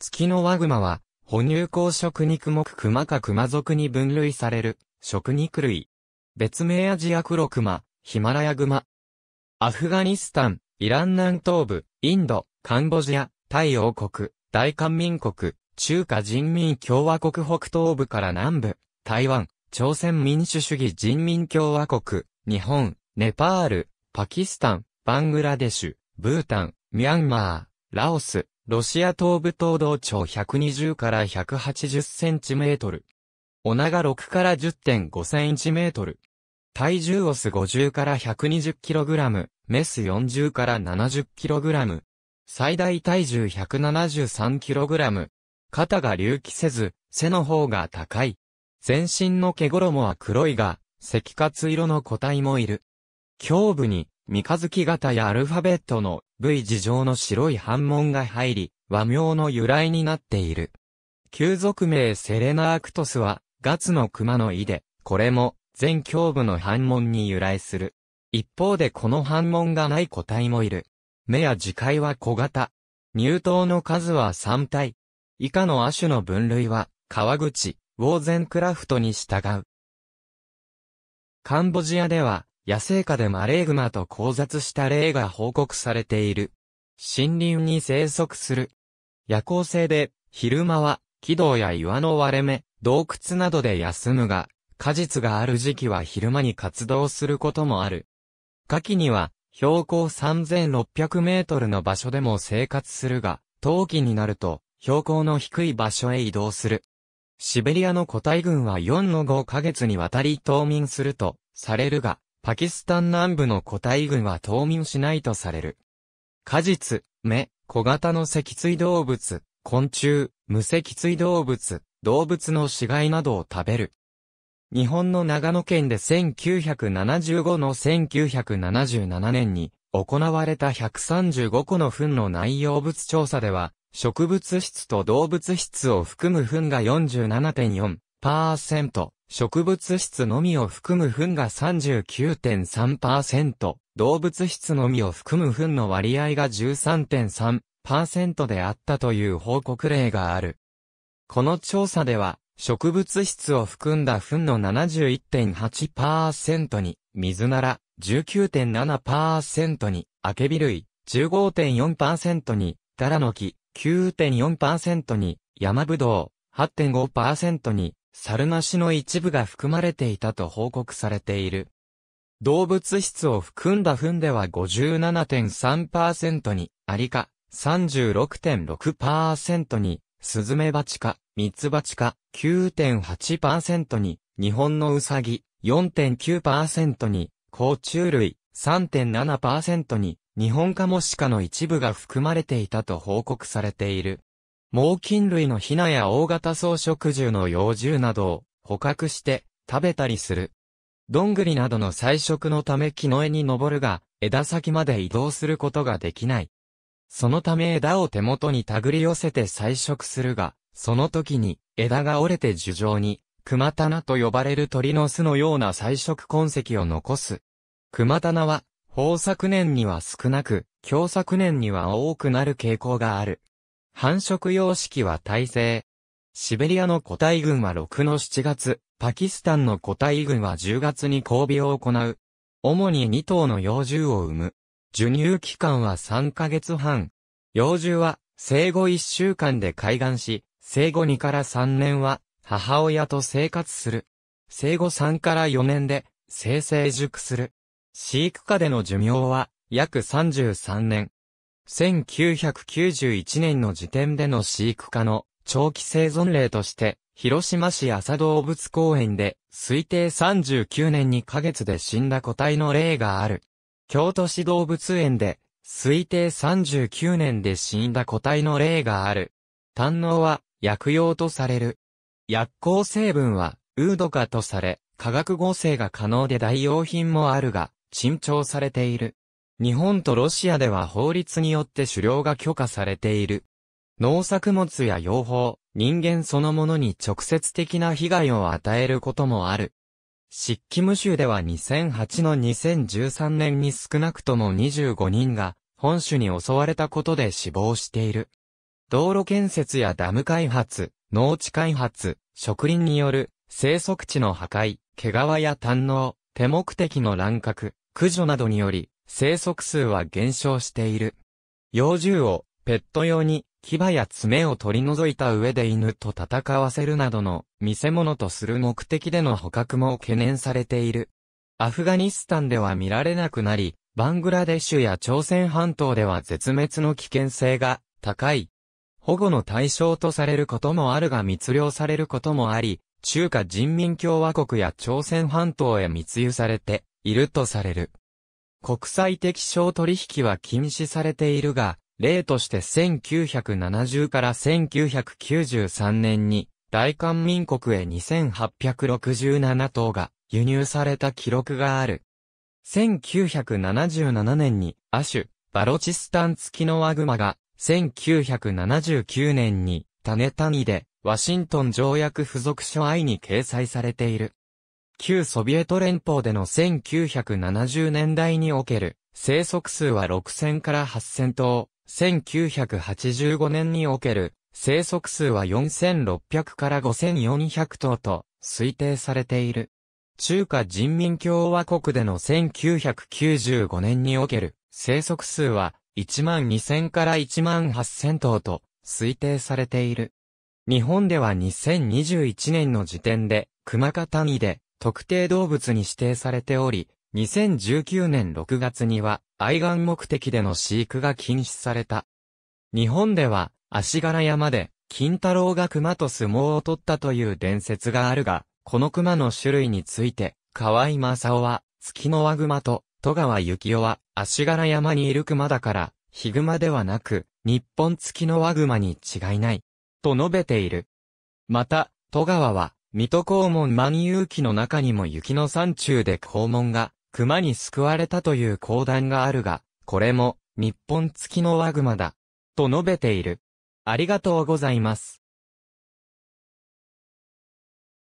月のワグマは、哺乳綱食肉目クマかクマ属に分類される、食肉類。別名アジア黒クマ、ヒマラヤグマ。アフガニスタン、イラン南東部、インド、カンボジア、タイ王国、大韓民国、中華人民共和国北東部から南部、台湾、朝鮮民主主義人民共和国、日本、ネパール、パキスタン、バングラデシュ、ブータン、ミャンマー、ラオス、ロシア東部東道長120から180センチメートル。お長6から10.5センチメートル。体重オス50から120キログラム、メス40から70キログラム。最大体重173キログラム。肩が隆起せず、背の方が高い。全身の毛衣は黒いが、赤褐色の個体もいる。胸部に三日月型やアルファベットの V 字状の白い反紋が入り、和名の由来になっている。旧俗名セレナアクトスは、ガツの熊の意で、これも、全胸部の反紋に由来する。一方でこの反紋がない個体もいる。目や磁界は小型。乳頭の数は3体。以下の亜種の分類は、川口、ウォーゼンクラフトに従う。カンボジアでは、野生下でマレーグマと交雑した例が報告されている。森林に生息する。夜行性で、昼間は、軌道や岩の割れ目、洞窟などで休むが、果実がある時期は昼間に活動することもある。夏季には、標高3600メートルの場所でも生活するが、冬季になると、標高の低い場所へ移動する。シベリアの個体群は4の5ヶ月にわたり冬眠すると、されるが、パキスタン南部の個体群は冬眠しないとされる。果実、目、小型の脊椎動物、昆虫、無脊椎動物、動物の死骸などを食べる。日本の長野県で1975の1977年に行われた135個の糞の内容物調査では、植物質と動物質を含む糞が47.4%、植物質のみを含む糞が39.3%、動物質のみを含む糞の割合が13.3%であったという報告例がある。この調査では、植物質を含んだ糞の71.8%に、水なら19.7%に、アケビ類15.4%に、タラノキ9.4%に、山ぶどう8.5%に、猿なしの一部が含まれていたと報告されている。動物質を含んだ糞では57.3%に、アリカ、36.6%に、スズメバチカ、ミツバチカ、9.8%に、日本のウサギ、4.9%に、甲虫類、3.7%に、日本カモシカの一部が含まれていたと報告されている。猛禽類のヒナや大型草食獣の幼獣などを捕獲して食べたりする。どんぐりなどの採食のため木の上に登るが、枝先まで移動することができない。そのため枝を手元に手繰り寄せて採食するが、その時に枝が折れて樹上に、熊棚と呼ばれる鳥の巣のような採食痕跡を残す。熊棚は、豊作年には少なく、強作年には多くなる傾向がある。繁殖様式は耐性。シベリアの個体群は6の7月、パキスタンの個体群は10月に交尾を行う。主に2頭の幼獣を産む。授乳期間は3ヶ月半。幼獣は生後1週間で開眼し、生後2から3年は母親と生活する。生後3から4年で生成熟する。飼育下での寿命は約33年。1991年の時点での飼育家の長期生存例として、広島市朝動物公園で推定39年2ヶ月で死んだ個体の例がある。京都市動物園で推定39年で死んだ個体の例がある。胆脳は薬用とされる。薬効成分はウード化とされ、化学合成が可能で代用品もあるが、珍重されている。日本とロシアでは法律によって狩猟が許可されている。農作物や養蜂、人間そのものに直接的な被害を与えることもある。漆器無臭では2008の2013年に少なくとも25人が本種に襲われたことで死亡している。道路建設やダム開発、農地開発、植林による生息地の破壊、毛皮や胆農、手目的の乱獲、駆除などにより生息数は減少している。幼獣をペット用に牙や爪を取り除いた上で犬と戦わせるなどの見せ物とする目的での捕獲も懸念されている。アフガニスタンでは見られなくなり、バングラデシュや朝鮮半島では絶滅の危険性が高い。保護の対象とされることもあるが密漁されることもあり、中華人民共和国や朝鮮半島へ密輸されているとされる。国際的商取引は禁止されているが、例として1970から1993年に大韓民国へ2867頭が輸入された記録がある。1977年に亜種、バロチスタン付きのワグマが、1979年に種谷でワシントン条約付属書愛に掲載されている。旧ソビエト連邦での1970年代における生息数は6000から8000頭、1985年における生息数は4600から5400頭と推定されている。中華人民共和国での1995年における生息数は12000から18000頭と推定されている。日本では2021年の時点で熊方谷で特定動物に指定されており、2019年6月には愛玩目的での飼育が禁止された。日本では足柄山で金太郎が熊と相撲を取ったという伝説があるが、この熊の種類について、河合正夫は月の輪熊と戸川幸雄は足柄山にいる熊だから、ヒグマではなく、日本月の輪熊に違いない、と述べている。また、戸川は、水戸黄門万有記の中にも雪の山中で黄門が熊に救われたという講談があるが、これも日本付きのワグマだ。と述べている。ありがとうございます。